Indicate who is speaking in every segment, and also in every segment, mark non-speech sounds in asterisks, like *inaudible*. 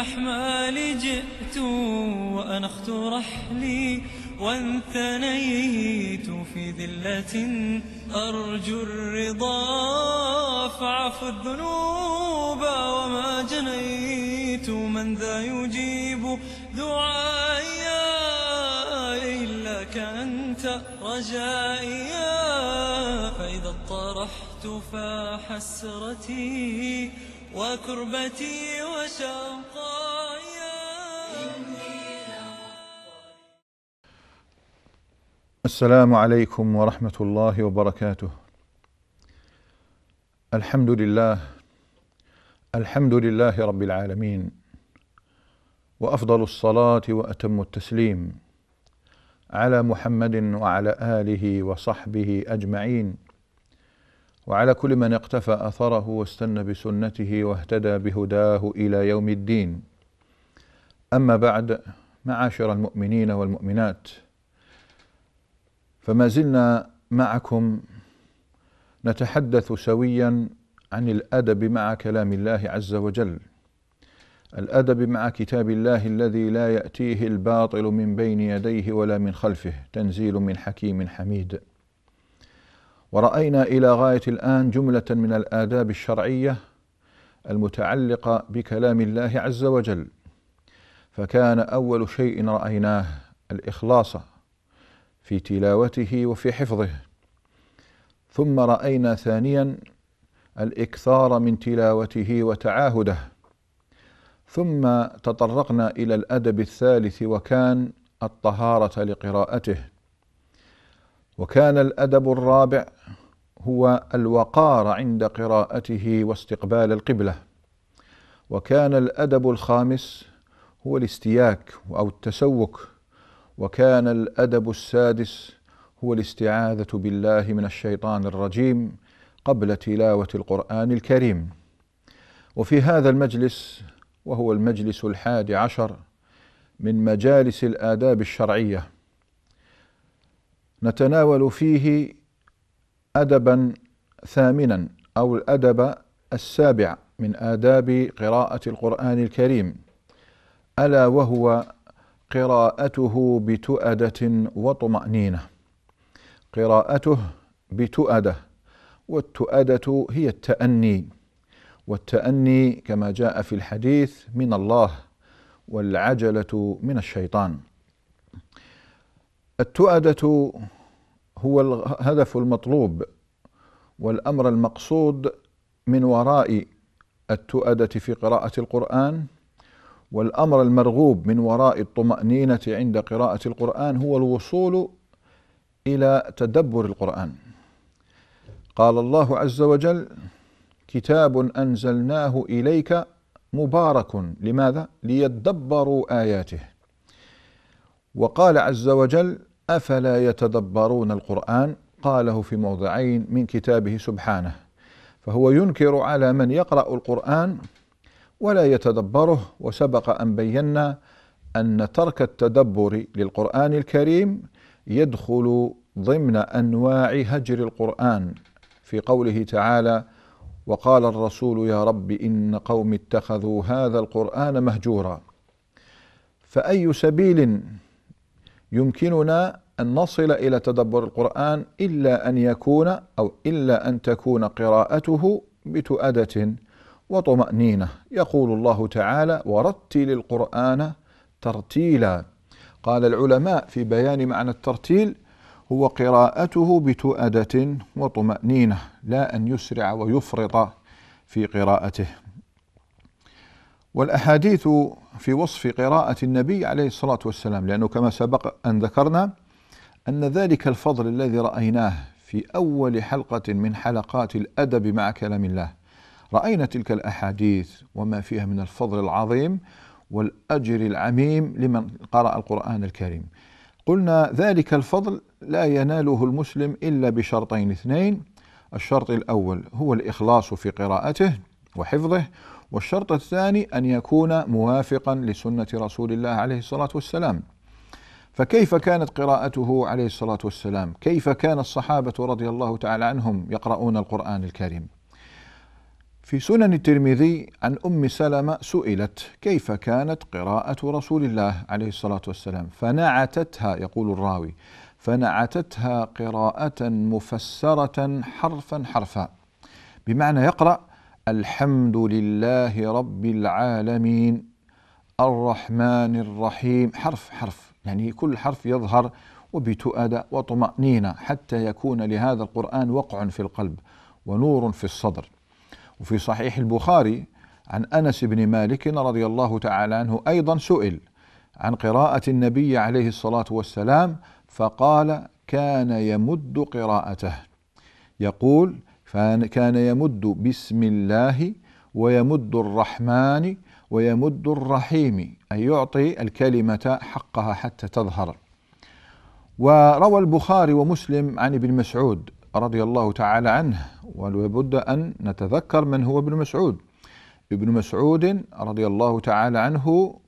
Speaker 1: الأحمال جئت وأنخت رحلي وانثنيت في ذلة أرجو الرضا فعفو الذنوب وما جنيت من ذا يجيب دعائي إلا أنت رجائي فإذا اطرحت فحسرتي وكربتي وشقاي السلام عليكم ورحمة الله وبركاته الحمد لله الحمد لله رب العالمين وأفضل الصلاة وأتم التسليم على محمد وعلى آله وصحبه أجمعين وعلى كل من اقتفى اثره واستنى بسنته واهتدى بهداه الى يوم الدين اما بعد معاشر المؤمنين والمؤمنات فما زلنا معكم نتحدث سويا عن الادب مع كلام الله عز وجل الادب مع كتاب الله الذي لا ياتيه الباطل من بين يديه ولا من خلفه تنزيل من حكيم حميد ورأينا إلى غاية الآن جملة من الآداب الشرعية المتعلقة بكلام الله عز وجل فكان أول شيء رأيناه الإخلاص في تلاوته وفي حفظه ثم رأينا ثانيا الإكثار من تلاوته وتعاهده ثم تطرقنا إلى الأدب الثالث وكان الطهارة لقراءته وكان الادب الرابع هو الوقار عند قراءته واستقبال القبله وكان الادب الخامس هو الاستياك او التسوك وكان الادب السادس هو الاستعاذه بالله من الشيطان الرجيم قبل تلاوه القران الكريم وفي هذا المجلس وهو المجلس الحادي عشر من مجالس الاداب الشرعيه نتناول فيه ادبا ثامنا او الادب السابع من آداب قراءة القرآن الكريم ألا وهو قراءته بتؤدة وطمأنينة قراءته بتؤدة والتؤدة هي التأني والتأني كما جاء في الحديث من الله والعجلة من الشيطان التؤدة هو الهدف المطلوب والأمر المقصود من وراء التؤدة في قراءة القرآن والأمر المرغوب من وراء الطمأنينة عند قراءة القرآن هو الوصول إلى تدبر القرآن قال الله عز وجل كتاب أنزلناه إليك مبارك لماذا؟ ليدبروا آياته وقال عز وجل افلا يتدبرون القران قاله في موضعين من كتابه سبحانه فهو ينكر على من يقرا القران ولا يتدبره وسبق ان بينا ان ترك التدبر للقران الكريم يدخل ضمن انواع هجر القران في قوله تعالى وقال الرسول يا رب ان قوم اتخذوا هذا القران مهجورا فاي سبيل يمكننا أن نصل إلى تدبر القرآن إلا أن يكون أو إلا أن تكون قراءته بتؤدة وطمأنينة يقول الله تعالى ورتل القرآن ترتيلا قال العلماء في بيان معنى الترتيل هو قراءته بتؤدة وطمأنينة لا أن يسرع ويفرط في قراءته والأحاديث في وصف قراءة النبي عليه الصلاة والسلام لأنه كما سبق أن ذكرنا أن ذلك الفضل الذي رأيناه في أول حلقة من حلقات الأدب مع كلام الله رأينا تلك الأحاديث وما فيها من الفضل العظيم والأجر العميم لمن قرأ القرآن الكريم قلنا ذلك الفضل لا يناله المسلم إلا بشرطين اثنين الشرط الأول هو الإخلاص في قراءته وحفظه والشرط الثاني أن يكون موافقا لسنة رسول الله عليه الصلاة والسلام فكيف كانت قراءته عليه الصلاة والسلام كيف كان الصحابة رضي الله تعالى عنهم يقرؤون القرآن الكريم في سنن الترمذي عن أم سلمة سئلت كيف كانت قراءة رسول الله عليه الصلاة والسلام فنعتتها يقول الراوي فنعتتها قراءة مفسرة حرفا حرفا بمعنى يقرأ الحمد لله رب العالمين الرحمن الرحيم حرف حرف يعني كل حرف يظهر وبتؤدى وطمأنينة حتى يكون لهذا القرآن وقع في القلب ونور في الصدر وفي صحيح البخاري عن أنس بن مالك رضي الله تعالى عنه أيضا سئل عن قراءة النبي عليه الصلاة والسلام فقال كان يمد قراءته يقول فكان يمد بسم الله ويمد الرحمن ويمد الرحيم أي يعطي الكلمة حقها حتى تظهر وروى البخاري ومسلم عن ابن مسعود رضي الله تعالى عنه ولابد أن نتذكر من هو ابن مسعود ابن مسعود رضي الله تعالى عنه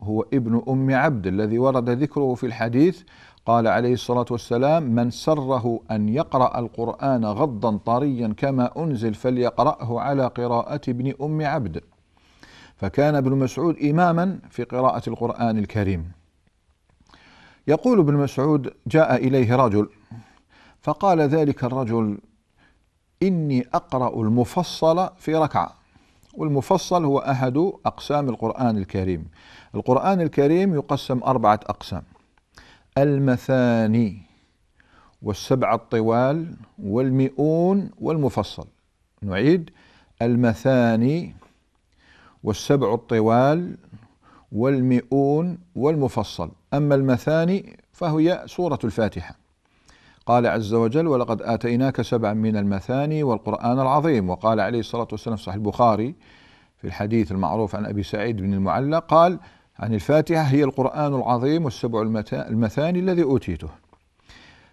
Speaker 1: هو ابن أم عبد الذي ورد ذكره في الحديث قال عليه الصلاة والسلام من سره أن يقرأ القرآن غضا طريا كما أنزل فليقرأه على قراءة ابن أم عبد فكان ابن مسعود إماما في قراءة القرآن الكريم يقول ابن مسعود جاء إليه رجل فقال ذلك الرجل إني أقرأ المفصل في ركعة والمفصل هو أحد أقسام القرآن الكريم القرآن الكريم يقسم أربعة أقسام المثاني والسبع الطوال والمئون والمفصل نعيد المثاني والسبع الطوال والمئون والمفصل أما المثاني فهي سورة الفاتحة قال عز وجل ولقد آتيناك سبعا من المثاني والقرآن العظيم وقال عليه الصلاة والسلام في صحيح البخاري في الحديث المعروف عن أبي سعيد بن المعلق قال عن الفاتحة هي القرآن العظيم والسبع المثاني الذي أوتيته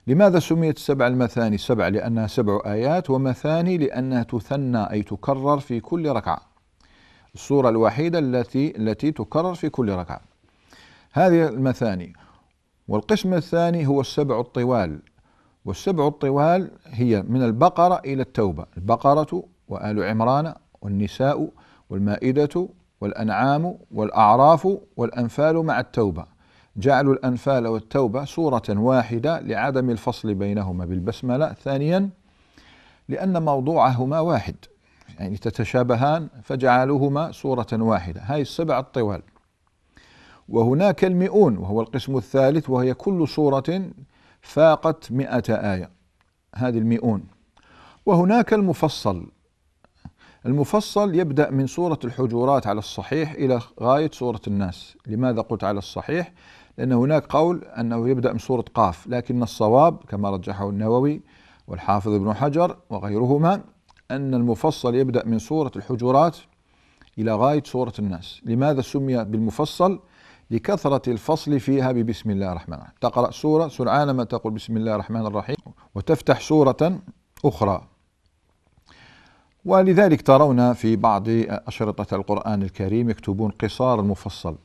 Speaker 1: لماذا سميت سبع المثاني سبع لأنها سبع آيات ومثاني لأنها تثنى أي تكرر في كل ركعة الصورة الوحيدة التي التي تكرر في كل ركعة هذه المثاني والقسم الثاني هو السبع الطوال والسبع الطوال هي من البقرة إلى التوبة البقرة وآل عمران والنساء والمائدة والأنعام والأعراف والأنفال مع التوبة جعلوا الأنفال والتوبة صورة واحدة لعدم الفصل بينهما بالبسملة ثانيا لأن موضوعهما واحد يعني تتشابهان فجعلوهما صورة واحدة هاي السبع الطوال وهناك المئون وهو القسم الثالث وهي كل صورة فاقت مئة آية هذه المئون وهناك المفصل المفصل يبدأ من سورة الحجرات على الصحيح إلى غاية سورة الناس لماذا قلت على الصحيح؟ لأن هناك قول أنه يبدأ من سورة قاف لكن الصواب كما رجحه النووي والحافظ ابن حجر وغيرهما أن المفصل يبدأ من سورة الحجرات إلى غاية سورة الناس لماذا سمي بالمفصل؟ لكثرة الفصل فيها ببسم الله الرحمن الرحيم تقرأ سورة سرعان ما تقول بسم الله الرحمن الرحيم وتفتح سورة أخرى ولذلك ترون في بعض أشرطة القرآن الكريم يكتبون قصار المفصل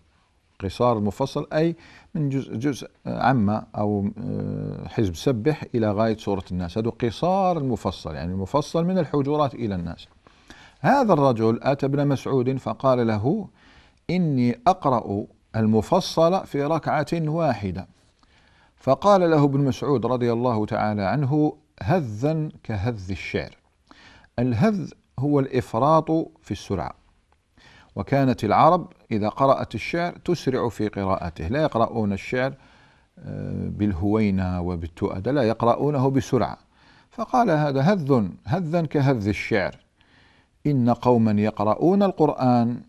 Speaker 1: قصار المفصل أي من جزء, جزء عمة أو آه، حزب سبح إلى غاية سورة الناس هذا قصار المفصل يعني المفصل من الحجرات إلى الناس هذا الرجل أتى ابن مسعود فقال له إني أقرأ المفصل في ركعة واحدة فقال له ابن مسعود رضي الله تعالى عنه هذا كهذ الشعر الهذ هو الافراط في السرعه وكانت العرب اذا قرات الشعر تسرع في قراءته لا يقرؤون الشعر آه، بالهوينه وبالتؤده لا يقرؤونه بسرعه فقال هذا هذ هذا كهذ الشعر ان قوما يقرؤون القران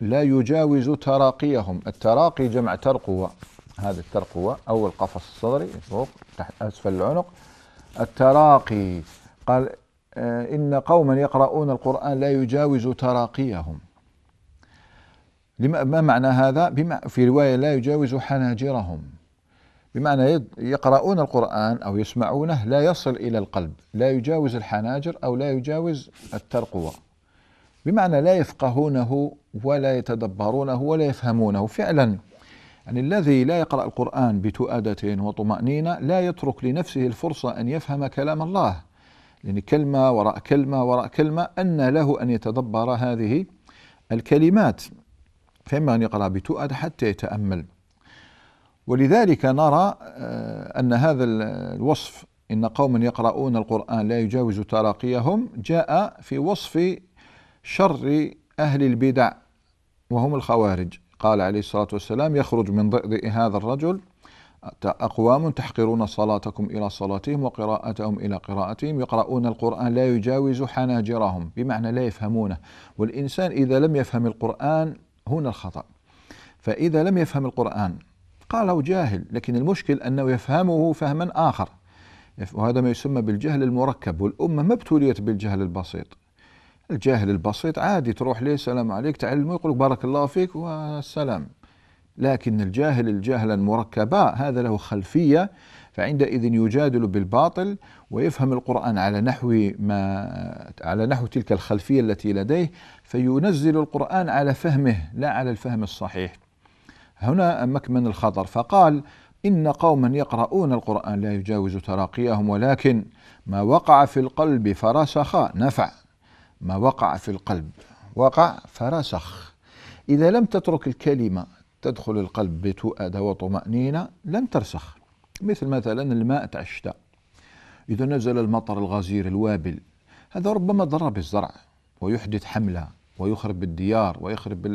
Speaker 1: لا يجاوز تراقيهم التراقي جمع ترقوه هذا الترقوة أو القفص الصدري فوق تحت أسفل العنق التراقي قال آه، إن قوما يقرؤون القرآن لا يجاوز تراقيهم ما معنى هذا في رواية لا يجاوز حناجرهم بمعنى يقرؤون القرآن أو يسمعونه لا يصل إلى القلب لا يجاوز الحناجر أو لا يجاوز الترقوة بمعنى لا يفقهونه ولا يتدبرونه ولا يفهمونه فعلا يعني الذي لا يقرأ القرآن بتؤادة وطمأنينة لا يترك لنفسه الفرصة أن يفهم كلام الله يعني كلمة وراء كلمة وراء كلمة أن له أن يتدبر هذه الكلمات فإما أن يقرأ بتؤد حتى يتأمل ولذلك نرى آه، أن هذا الوصف إن قوما يقرؤون القرآن لا يجاوز تراقيهم جاء في وصف شر أهل البدع وهم الخوارج قال عليه الصلاة والسلام يخرج من ضئضئ هذا الرجل أقوام تحقرون صلاتكم إلى صلاتهم وقراءتهم إلى قراءتهم يقرؤون القرآن لا يجاوز حناجرهم بمعنى لا يفهمونه والإنسان إذا لم يفهم القرآن هنا الخطأ فإذا لم يفهم القرآن قالوا جاهل لكن المشكل أنه يفهمه فهما آخر وهذا ما يسمى بالجهل المركب والأمة ما ابتليت بالجهل البسيط الجاهل البسيط عادي تروح ليه السلام عليك تعلمه يقول بارك الله فيك والسلام لكن الجاهل الجهلا مركبا هذا له خلفية فعندئذ يجادل بالباطل ويفهم القرآن على نحو ما على نحو تلك الخلفية التي لديه فينزل القرآن على فهمه لا على الفهم الصحيح هنا مكمن الخطر فقال إن قوما يقرؤون القرآن لا يجاوز تراقيهم ولكن ما وقع في القلب فرسخ نفع ما وقع في القلب وقع فرسخ إذا لم تترك الكلمة تدخل القلب بتؤدة وطمأنينة لن ترسخ مثل مثلا الماء تاع الشتاء إذا نزل المطر الغزير الوابل هذا ربما ضر بالزرع ويحدث حملة ويخرب الديار ويخرب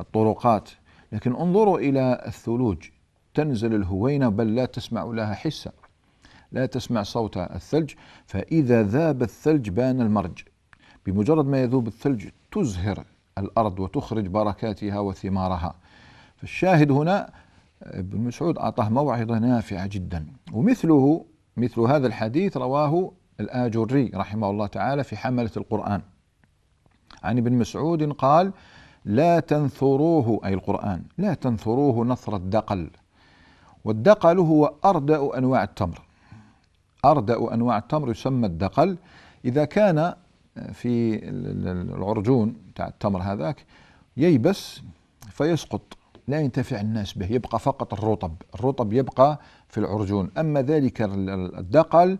Speaker 1: الطرقات لكن انظروا إلى الثلوج تنزل الهوينة بل لا تسمع لها حسة لا تسمع صوت الثلج فإذا ذاب الثلج بان المرج بمجرد ما يذوب الثلج تزهر الأرض وتخرج بركاتها وثمارها فالشاهد هنا ابن مسعود أعطاه موعظة نافعة جدا ومثله مثل هذا الحديث رواه الآجري رحمه الله تعالى في حملة القرآن عن ابن مسعود قال لا تنثروه أي القرآن لا تنثروه نثر الدقل والدقل هو أردأ أنواع التمر أردأ أنواع التمر يسمى الدقل إذا كان في العرجون تاع التمر هذاك ييبس فيسقط لا ينتفع الناس به يبقى فقط الرطب الرطب يبقى في العرجون أما ذلك الدقل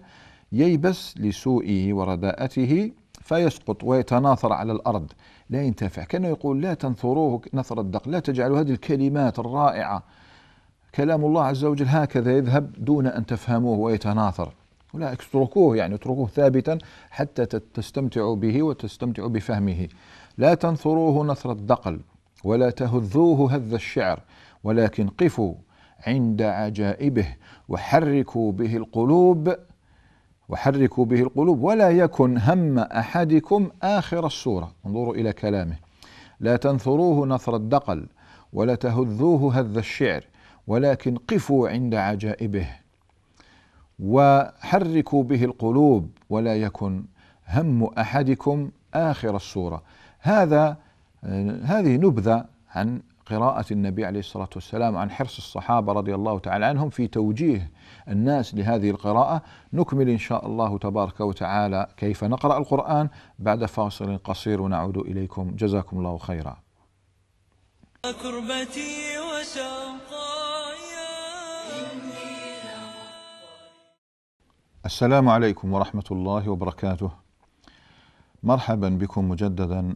Speaker 1: ييبس لسوئه ورداءته فيسقط ويتناثر على الأرض لا ينتفع كان يقول لا تنثروه نثر الدقل لا تجعلوا هذه الكلمات الرائعة كلام الله عز وجل هكذا يذهب دون أن تفهموه ويتناثر ولا اتركوه يعني اتركوه ثابتا حتى تستمتعوا به وتستمتعوا بفهمه لا تنثروه نثر الدقل ولا تهذوه هذ الشعر ولكن قفوا عند عجائبه وحركوا به القلوب وحركوا به القلوب ولا يكن هم احدكم اخر السوره انظروا الى كلامه لا تنثروه نثر الدقل ولا تهذوه هذ الشعر ولكن قفوا عند عجائبه وحركوا به القلوب ولا يكن هم احدكم اخر السوره هذا هذه نبذة عن قراءة النبي عليه الصلاة والسلام عن حرص الصحابة رضي الله تعالى عنهم في توجيه الناس لهذه القراءة نكمل إن شاء الله تبارك وتعالى كيف نقرأ القرآن بعد فاصل قصير ونعود إليكم جزاكم الله خيرا السلام عليكم ورحمة الله وبركاته مرحبا بكم مجددا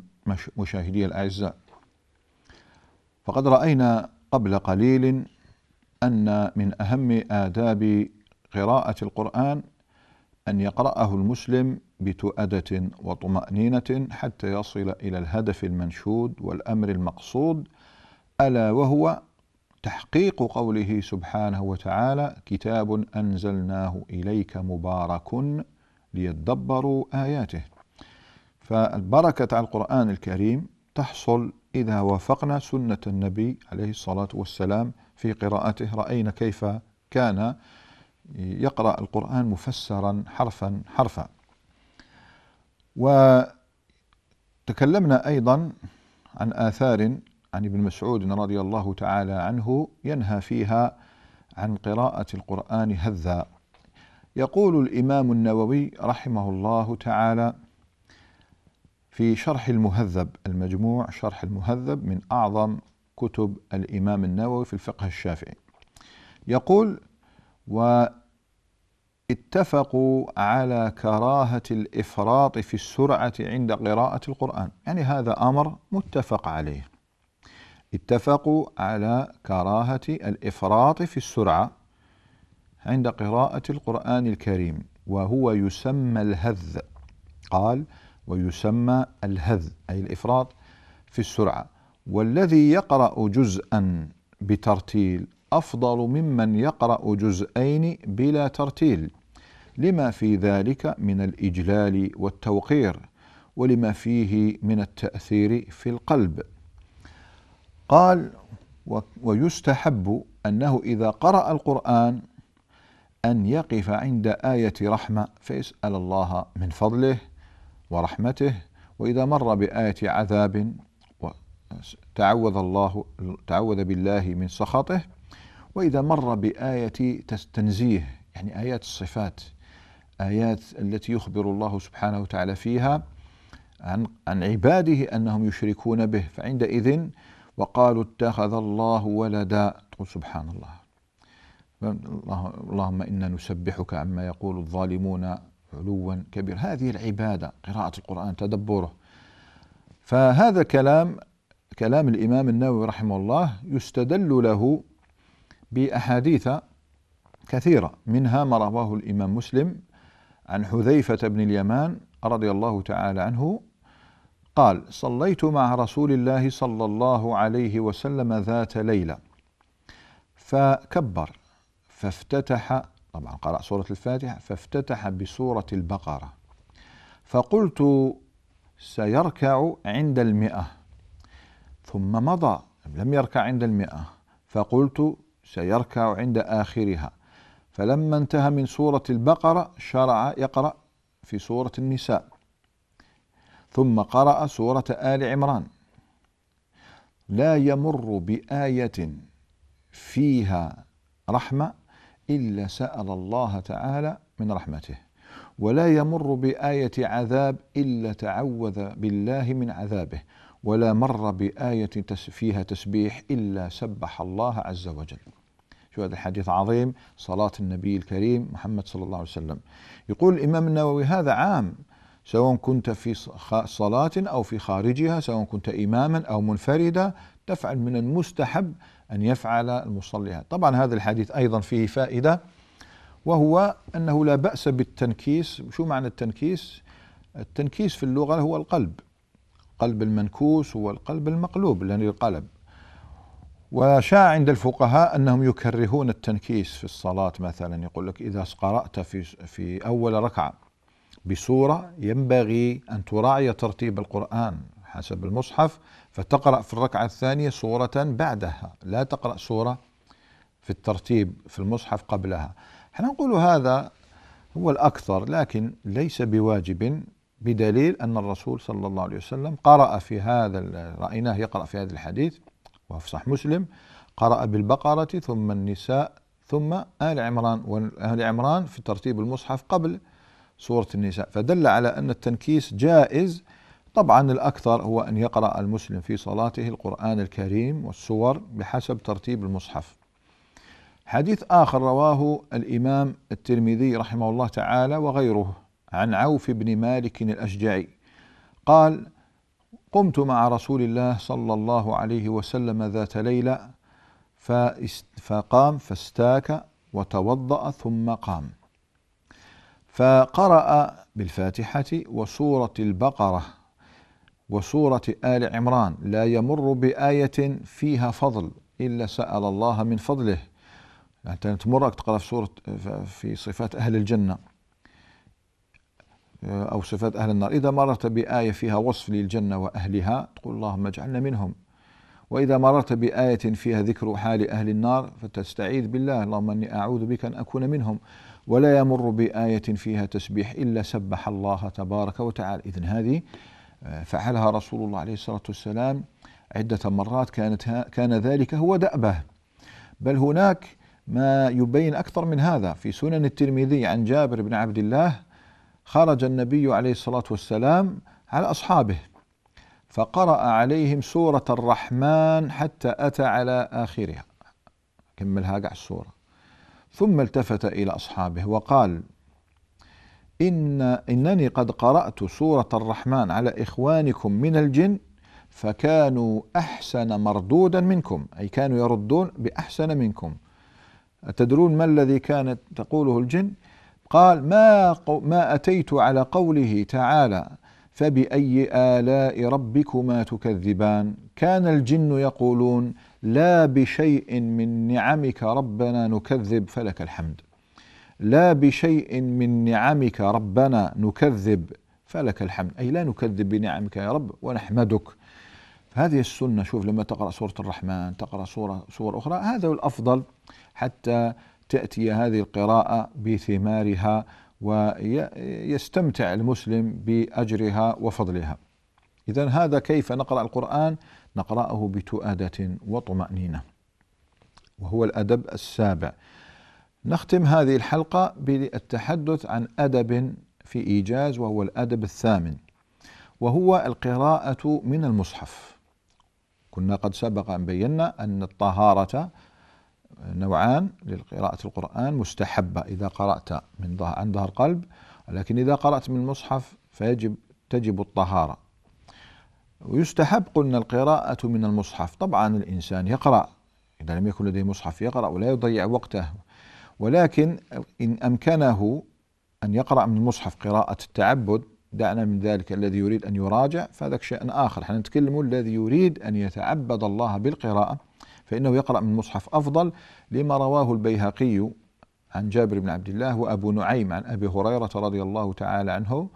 Speaker 1: مشاهدي الاعزاء فقد راينا قبل قليل ان من اهم اداب قراءه القران ان يقراه المسلم بتؤده وطمانينه حتى يصل الى الهدف المنشود والامر المقصود الا وهو تحقيق قوله سبحانه وتعالى كتاب انزلناه اليك مبارك ليدبروا اياته فالبركة على القرآن الكريم تحصل إذا وافقنا سنة النبي عليه الصلاة والسلام في قراءته رأينا كيف كان يقرأ القرآن مفسرا حرفا حرفا وتكلمنا أيضا عن آثار عن ابن مسعود رضي الله تعالى عنه ينهى فيها عن قراءة القرآن هذا يقول الإمام النووي رحمه الله تعالى في شرح المهذب المجموع شرح المهذب من أعظم كتب الإمام النووي في الفقه الشافعي يقول واتفقوا على كراهة الإفراط في السرعة عند قراءة القرآن يعني هذا أمر متفق عليه اتفقوا على كراهة الإفراط في السرعة عند قراءة القرآن الكريم وهو يسمى الهذ قال ويسمى الهذ أي الإفراط في السرعة والذي يقرأ جزءا بترتيل أفضل ممن يقرأ جزئين بلا ترتيل لما في ذلك من الإجلال والتوقير ولما فيه من التأثير في القلب قال ويستحب أنه إذا قرأ القرآن أن يقف عند آية رحمة فيسأل الله من فضله ورحمته وإذا مر بآية عذاب تعوذ الله تعوذ بالله من سخطه وإذا مر بآية تنزيه يعني آيات الصفات آيات التي يخبر الله سبحانه وتعالى فيها عن عن عباده أنهم يشركون به فعندئذ وقالوا اتخذ الله ولدا تقول سبحان الله اللهم إنا نسبحك عما يقول الظالمون علوا كبيرا هذه العبادة قراءة القرآن تدبره فهذا كلام كلام الإمام النووي رحمه الله يستدل له بأحاديث كثيرة منها ما رواه الإمام مسلم عن حذيفة بن اليمان رضي الله تعالى عنه قال صليت مع رسول الله صلى الله عليه وسلم ذات ليلة فكبر فافتتح طبعا قرأ سورة الفاتحة فافتتح بسورة البقرة فقلت سيركع عند المئة ثم مضى لم يركع عند المئة فقلت سيركع عند آخرها فلما انتهى من سورة البقرة شرع يقرأ في سورة النساء ثم قرأ سورة آل عمران لا يمر بآية فيها رحمة إلا سأل الله تعالى من رحمته ولا يمر بآية عذاب إلا تعوذ بالله من عذابه ولا مر بآية فيها تسبيح إلا سبح الله عز وجل شو هذا الحديث عظيم صلاة النبي الكريم محمد صلى الله عليه وسلم يقول الإمام النووي هذا عام سواء كنت في صلاة أو في خارجها سواء كنت إماما أو منفردا تفعل من المستحب أن يفعل المصلي هذا طبعا هذا الحديث أيضا فيه فائدة وهو أنه لا بأس بالتنكيس شو معنى التنكيس؟ التنكيس في اللغة هو القلب قلب المنكوس هو القلب المقلوب لأن القلب وشاع عند الفقهاء أنهم يكرهون التنكيس في الصلاة مثلا يقول لك إذا قرأت في, في أول ركعة بسورة ينبغي أن تراعي ترتيب القرآن حسب المصحف فتقرأ في الركعة الثانية سورة بعدها لا تقرأ سورة في الترتيب في المصحف قبلها احنا نقول هذا هو الأكثر لكن ليس بواجب بدليل أن الرسول صلى الله عليه وسلم قرأ في هذا رأيناه يقرأ في هذا الحديث وهو صح مسلم قرأ بالبقرة ثم النساء ثم آل عمران وآل عمران في ترتيب المصحف قبل سورة النساء فدل على أن التنكيس جائز طبعا الأكثر هو أن يقرأ المسلم في صلاته القرآن الكريم والسور بحسب ترتيب المصحف حديث آخر رواه الإمام الترمذي رحمه الله تعالى وغيره عن عوف بن مالك الأشجعي قال قمت مع رسول الله صلى الله عليه وسلم ذات ليلة فقام فاستاك وتوضأ ثم قام فقرأ بالفاتحة وسورة البقرة وسورة آل عمران لا يمر بآية فيها فضل إلا سأل الله من فضله يعني تمرك تقرأ في سورة في صفات أهل الجنة أو صفات أهل النار إذا مررت بآية فيها وصف للجنة وأهلها تقول اللهم اجعلنا منهم وإذا مررت بآية فيها ذكر حال أهل النار فتستعيذ بالله اللهم أني أعوذ بك أن أكون منهم ولا يمر بآية فيها تسبيح إلا سبح الله تبارك وتعالى إذن هذه فعلها رسول الله عليه الصلاة والسلام عدة مرات كانت كان ذلك هو دأبه بل هناك ما يبين أكثر من هذا في سنن الترمذي عن جابر بن عبد الله خرج النبي عليه الصلاة والسلام على أصحابه فقرأ عليهم سورة الرحمن حتى أتى على آخرها كملها قاع السورة ثم التفت إلى أصحابه وقال إن إنني قد قرأت سورة الرحمن على إخوانكم من الجن فكانوا أحسن مردودا منكم أي كانوا يردون بأحسن منكم أتدرون ما الذي كانت تقوله الجن قال ما, ما أتيت على قوله تعالى فبأي آلاء ربكما تكذبان كان الجن يقولون لا بشيء من نعمك ربنا نكذب فلك الحمد لا بشيء من نعمك ربنا نكذب فلك الحمد أي لا نكذب بنعمك يا رب ونحمدك هذه السنة شوف لما تقرأ سورة الرحمن تقرأ سورة, سورة أخرى هذا هو الأفضل حتى تأتي هذه القراءة بثمارها ويستمتع المسلم بأجرها وفضلها إذا هذا كيف نقرأ القرآن نقرأه بتؤادة وطمأنينة وهو الأدب السابع نختم هذه الحلقة بالتحدث عن أدب في إيجاز وهو الأدب الثامن وهو القراءة من المصحف كنا قد سبق أن بينا أن الطهارة نوعان لقراءة القرآن مستحبة إذا قرأت من ظهر عن ظهر قلب لكن إذا قرأت من المصحف فيجب تجب الطهارة ويستحب قلنا القراءة من المصحف طبعا الإنسان يقرأ إذا لم يكن لديه مصحف يقرأ ولا يضيع وقته ولكن إن أمكنه أن يقرأ من المصحف قراءة التعبد دعنا من ذلك الذي يريد أن يراجع فذاك شيء آخر احنا نتكلم الذي يريد أن يتعبد الله بالقراءة فإنه يقرأ من المصحف أفضل لما رواه البيهقي عن جابر بن عبد الله وأبو نعيم عن أبي هريرة رضي الله تعالى عنه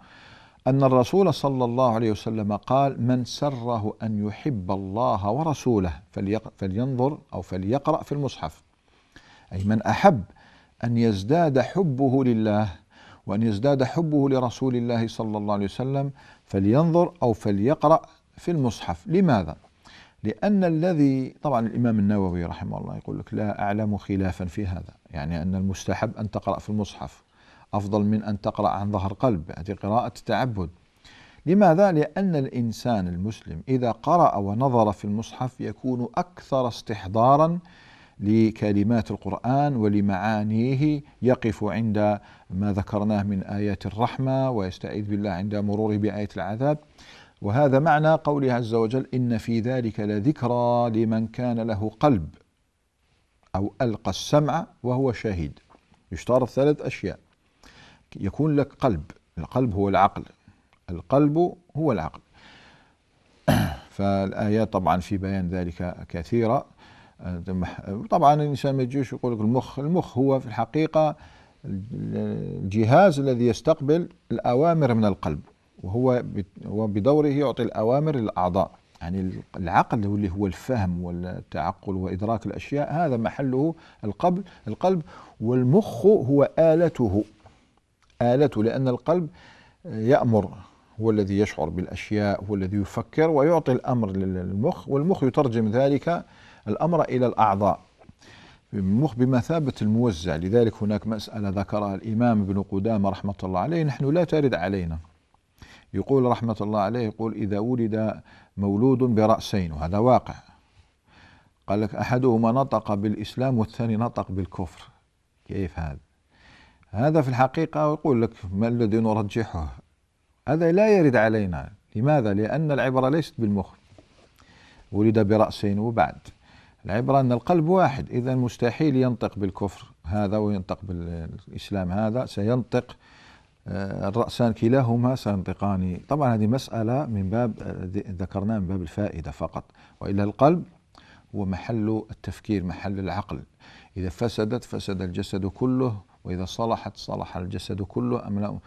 Speaker 1: أن الرسول صلى الله عليه وسلم قال من سره أن يحب الله ورسوله فلينظر أو فليقرأ في المصحف أي من أحب أن يزداد حبه لله وأن يزداد حبه لرسول الله صلى الله عليه وسلم فلينظر أو فليقرأ في المصحف لماذا؟ لأن الذي طبعا الإمام النووي رحمه الله يقول لك لا أعلم خلافا في هذا يعني أن المستحب أن تقرأ في المصحف أفضل من أن تقرأ عن ظهر قلب هذه قراءة تعبد لماذا؟ لأن الإنسان المسلم إذا قرأ ونظر في المصحف يكون أكثر استحضارا لكلمات القرآن ولمعانيه يقف عند ما ذكرناه من آيات الرحمة ويستعيذ بالله عند مروره بآية العذاب وهذا معنى قوله عز وجل إن في ذلك لذكرى لمن كان له قلب أو ألقى السمع وهو شهيد يشترط ثلاث أشياء يكون لك قلب القلب هو العقل القلب هو العقل *clears throat* فالآيات طبعا في بيان ذلك كثيرة طبعا الانسان ما يجيش يقول لك المخ المخ هو في الحقيقه الجهاز الذي يستقبل الاوامر من القلب وهو بدوره يعطي الاوامر للاعضاء يعني العقل واللي هو الفهم والتعقل وادراك الاشياء هذا محله القلب القلب والمخ هو آلته آلته لأن القلب يأمر هو الذي يشعر بالأشياء هو الذي يفكر ويعطي الأمر للمخ والمخ يترجم ذلك الأمر إلى الأعضاء بمثابة الموزع لذلك هناك مسألة ذكرها الإمام ابن قدامة رحمة الله عليه نحن لا ترد علينا يقول رحمة الله عليه يقول إذا ولد مولود برأسين وهذا واقع قال لك أحدهما نطق بالإسلام والثاني نطق بالكفر كيف هذا هذا في الحقيقة يقول لك ما الذي نرجحه هذا لا يرد علينا لماذا لأن العبرة ليست بالمخ ولد برأسين وبعد العبرة أن القلب واحد إذا مستحيل ينطق بالكفر هذا وينطق بالإسلام هذا سينطق آه، الرأسان كلاهما سينطقان طبعا هذه مسألة من باب آه، ذكرناها من باب الفائدة فقط وإلا القلب هو محل التفكير محل العقل إذا فسدت فسد الجسد كله وإذا صلحت صلح الجسد كله أم لهم,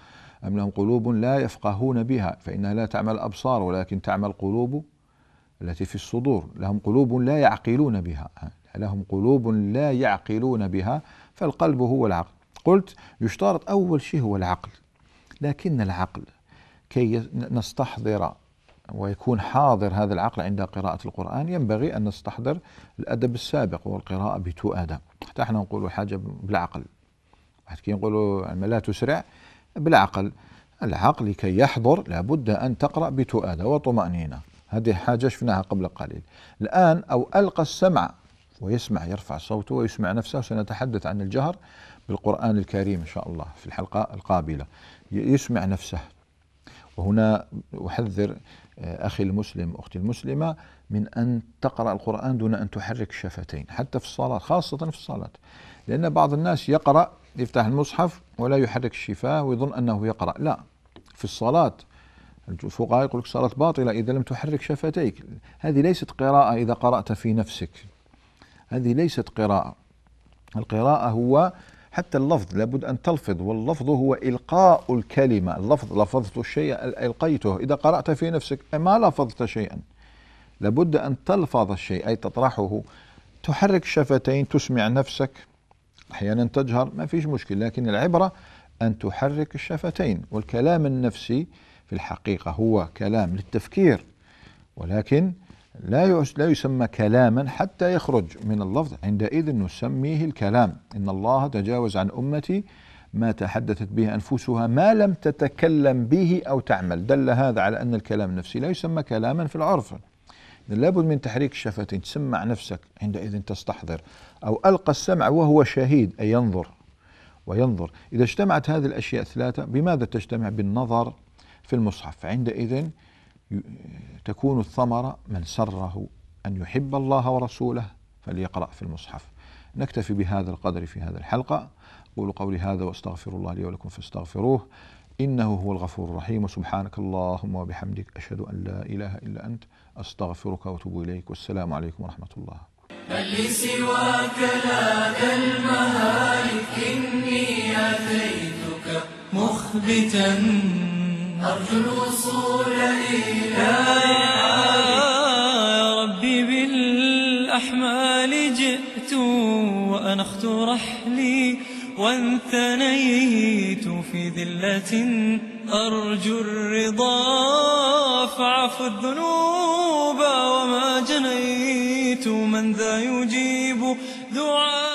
Speaker 1: أم لهم قلوب لا يفقهون بها فإنها لا تعمل الأبصار ولكن تعمل قلوب التي في الصدور لهم قلوب لا يعقلون بها لهم قلوب لا يعقلون بها فالقلب هو العقل قلت يشترط أول شيء هو العقل لكن العقل كي نستحضر ويكون حاضر هذا العقل عند قراءة القرآن ينبغي أن نستحضر الأدب السابق والقراءة بتؤادة حتى احنا نقول حاجة بالعقل حتى كي نقولوا لا تسرع بالعقل العقل لكي يحضر لابد أن تقرأ بتؤادة وطمأنينة هذه حاجة شفناها قبل قليل الآن أو ألقى السمع ويسمع يرفع صوته ويسمع نفسه سنتحدث عن الجهر بالقرآن الكريم إن شاء الله في الحلقة القابلة يسمع نفسه وهنا أحذر آه، أخي المسلم أختي المسلمة من أن تقرأ القرآن دون أن تحرك شفتين حتى في الصلاة خاصة في الصلاة لأن بعض الناس يقرأ يفتح المصحف ولا يحرك الشفاه ويظن أنه يقرأ لا في الصلاة الفقهاء يقول لك الصلاة باطلة إذا لم تحرك شفتيك هذه ليست قراءة إذا قرأت في نفسك هذه ليست قراءة القراءة هو حتى اللفظ لابد أن تلفظ واللفظ هو إلقاء الكلمة اللفظ لفظت الشيء ألقيته إذا قرأت في نفسك ما لفظت شيئا لابد أن تلفظ الشيء أي تطرحه تحرك شفتين تسمع نفسك أحيانا تجهر ما فيش مشكل لكن العبرة أن تحرك الشفتين والكلام النفسي في الحقيقة هو كلام للتفكير ولكن لا لا يسمى كلاما حتى يخرج من اللفظ عندئذ نسميه الكلام إن الله تجاوز عن أمتي ما تحدثت به أنفسها ما لم تتكلم به أو تعمل دل هذا على أن الكلام النفسي لا يسمى كلاما في العرف لابد من تحريك الشفتين تسمع نفسك عندئذ تستحضر أو ألقى السمع وهو شهيد أي ينظر وينظر إذا اجتمعت هذه الأشياء الثلاثة بماذا تجتمع بالنظر في المصحف عندئذ تكون الثمرة من سره أن يحب الله ورسوله فليقرأ في المصحف نكتفي بهذا القدر في هذه الحلقة أقول قولي هذا وأستغفر الله لي ولكم فاستغفروه إنه هو الغفور الرحيم وسبحانك اللهم وبحمدك أشهد أن لا إله إلا أنت أستغفرك وأتوب إليك والسلام عليكم ورحمة الله من لسواك لا المهالك إني أتيتك مخبتا أرجو الوصول إلى يا ربي بالأحمال جئت وأنخت رحلي وانثنيت في ذلة أرجو الرضا فعفو الذنوب وما جنيت من ذا يجيب دعائي